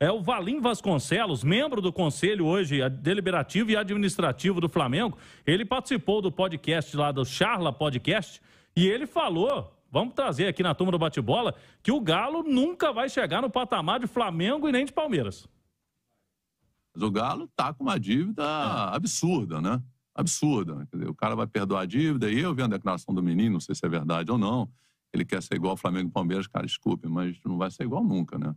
é o Valim Vasconcelos, membro do Conselho hoje Deliberativo e Administrativo do Flamengo. Ele participou do podcast lá do Charla Podcast e ele falou vamos trazer aqui na turma do bate-bola que o Galo nunca vai chegar no patamar de Flamengo e nem de Palmeiras. Mas o Galo tá com uma dívida é. absurda, né? Absurda. o cara vai perdoar a dívida e eu vendo a declaração do menino, não sei se é verdade ou não. Ele quer ser igual ao Flamengo e Palmeiras, cara, desculpe, mas não vai ser igual nunca, né?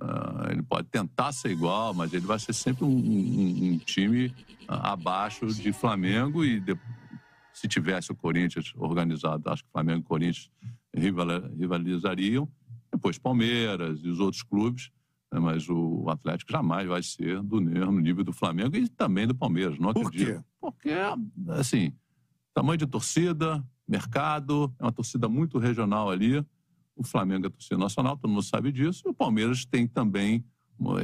Ah, pode tentar ser igual, mas ele vai ser sempre um, um, um time abaixo de Flamengo e de, se tivesse o Corinthians organizado, acho que Flamengo e Corinthians rivalizariam, depois Palmeiras e os outros clubes, né, mas o Atlético jamais vai ser do mesmo nível do Flamengo e também do Palmeiras, não Por acredito. Por quê? Porque, assim, tamanho de torcida, mercado, é uma torcida muito regional ali, o Flamengo é torcida nacional, todo mundo sabe disso, e o Palmeiras tem também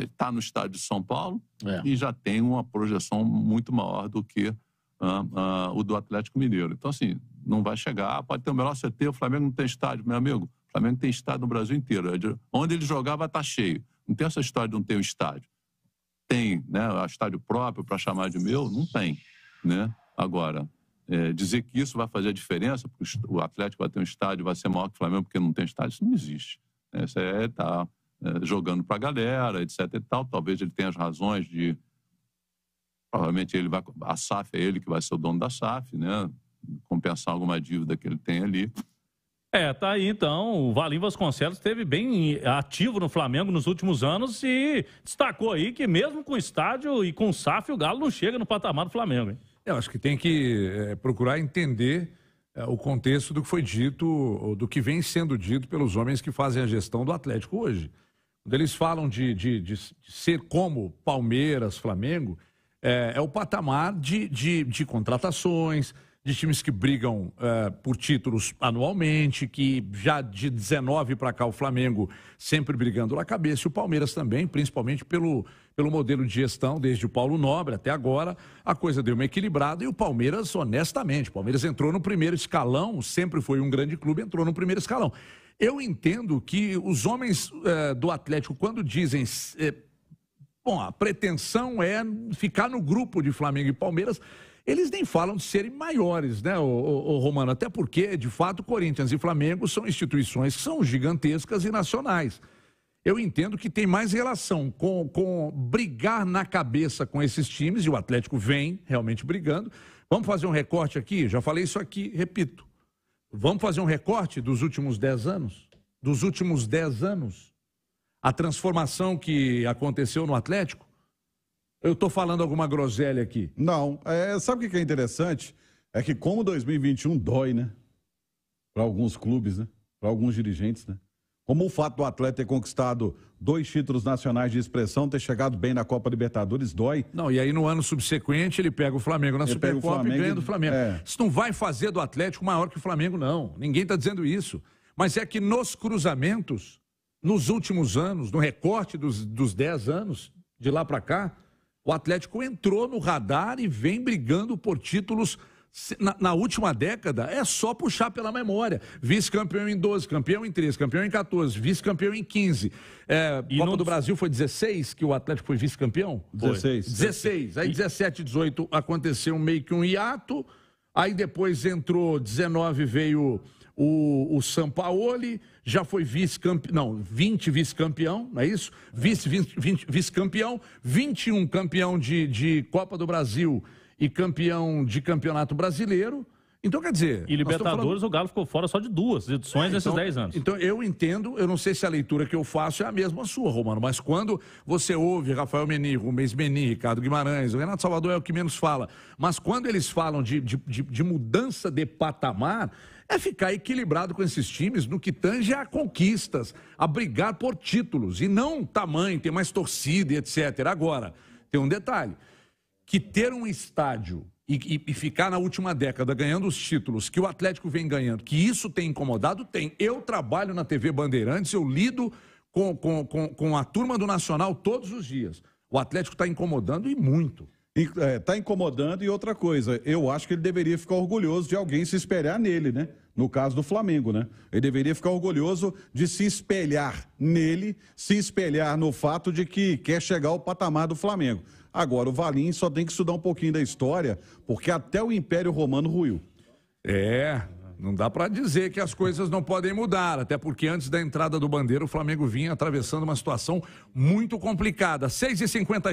está eh, no estado de São Paulo é. e já tem uma projeção muito maior do que ah, ah, o do Atlético Mineiro. Então, assim, não vai chegar. Ah, pode ter o melhor CT, o Flamengo não tem estádio, meu amigo. O Flamengo tem estádio no Brasil inteiro. É onde ele jogava está cheio. Não tem essa história de não ter um estádio. Tem, né? Estádio próprio para chamar de meu? Não tem, né? Agora, é, dizer que isso vai fazer a diferença, porque o Atlético vai ter um estádio, vai ser maior que o Flamengo porque não tem estádio, isso não existe. Isso é, tá, eh, jogando para a galera, etc. E tal. Talvez ele tenha as razões de. Provavelmente ele vai. A SAF é ele que vai ser o dono da SAF, né? Compensar alguma dívida que ele tem ali. É, tá aí então. O Valim Vasconcelos esteve bem ativo no Flamengo nos últimos anos e destacou aí que mesmo com o estádio e com o SAF, o Galo não chega no patamar do Flamengo. Hein? Eu acho que tem que é, procurar entender é, o contexto do que foi dito, do que vem sendo dito pelos homens que fazem a gestão do Atlético hoje quando eles falam de, de, de, ser como Palmeiras, Flamengo, é, é o patamar de, de, de, contratações, de times que brigam é, por títulos anualmente, que já de 19 para cá o Flamengo sempre brigando na cabeça, e o Palmeiras também, principalmente pelo, pelo modelo de gestão, desde o Paulo Nobre até agora, a coisa deu uma equilibrada e o Palmeiras, honestamente, o Palmeiras entrou no primeiro escalão, sempre foi um grande clube, entrou no primeiro escalão. Eu entendo que os homens é, do Atlético, quando dizem. É, bom, a pretensão é ficar no grupo de Flamengo e Palmeiras. Eles nem falam de serem maiores, né, o, o, o Romano? Até porque, de fato, Corinthians e Flamengo são instituições que são gigantescas e nacionais eu entendo que tem mais relação com, com, brigar na cabeça com esses times, e o Atlético vem realmente brigando. Vamos fazer um recorte aqui, já falei isso aqui, repito. Vamos fazer um recorte dos últimos 10 anos? Dos últimos 10 anos? A transformação que aconteceu no Atlético? Eu estou falando alguma groselha aqui. Não. É, sabe o que é interessante? É que como 2021 dói, né? Para alguns clubes, né? Para alguns dirigentes, né? Como o fato do atleta ter conquistado dois títulos nacionais de expressão, ter chegado bem na Copa Libertadores, dói. Não, e aí no ano subsequente ele pega o Flamengo na Supercopa e ganha do Flamengo. É. Isso não vai fazer do Atlético maior que o Flamengo, não. Ninguém está dizendo isso. Mas é que nos cruzamentos, nos últimos anos, no recorte dos, dos 10 anos, de lá para cá, o Atlético entrou no radar e vem brigando por títulos na, na, última década é só puxar pela memória. Vice-campeão em 12, campeão em 13, campeão em 14, vice-campeão em 15. É, e Copa não... do Brasil foi 16 que o Atlético foi vice-campeão? 16. 16. Aí 17, 18 aconteceu meio que um hiato. Aí depois entrou 19, veio o, o Sampaoli, já foi vice-campeão, não, 20 vice-campeão, não é isso? Vice-campeão, vice, vice 21 campeão de, de Copa do Brasil e campeão de campeonato brasileiro. Então, quer dizer. E Libertadores, falando... o Galo ficou fora só de duas edições é, nesses 10 então, anos. Então, eu entendo, eu não sei se a leitura que eu faço é a mesma sua, Romano, mas quando você ouve Rafael Meni, Rubens Meni, Ricardo Guimarães, o Renato Salvador é o que menos fala, mas quando eles falam de, de, de, de mudança de patamar, é ficar equilibrado com esses times no que tange a conquistas, a brigar por títulos, e não tamanho, ter mais torcida e etc. Agora, tem um detalhe que ter um estádio e, e, e, ficar na última década ganhando os títulos que o Atlético vem ganhando, que isso tem incomodado, tem. Eu trabalho na TV Bandeirantes, eu lido com, com, com, com a turma do Nacional todos os dias. O Atlético está incomodando e muito está é, incomodando. E outra coisa, eu acho que ele deveria ficar orgulhoso de alguém se espelhar nele, né? No caso do Flamengo, né? Ele deveria ficar orgulhoso de se espelhar nele, se espelhar no fato de que quer chegar ao patamar do Flamengo. Agora, o Valim só tem que estudar um pouquinho da história, porque até o Império Romano ruiu. É, não dá para dizer que as coisas não podem mudar, até porque antes da entrada do Bandeira, o Flamengo vinha atravessando uma situação muito complicada. 6h57.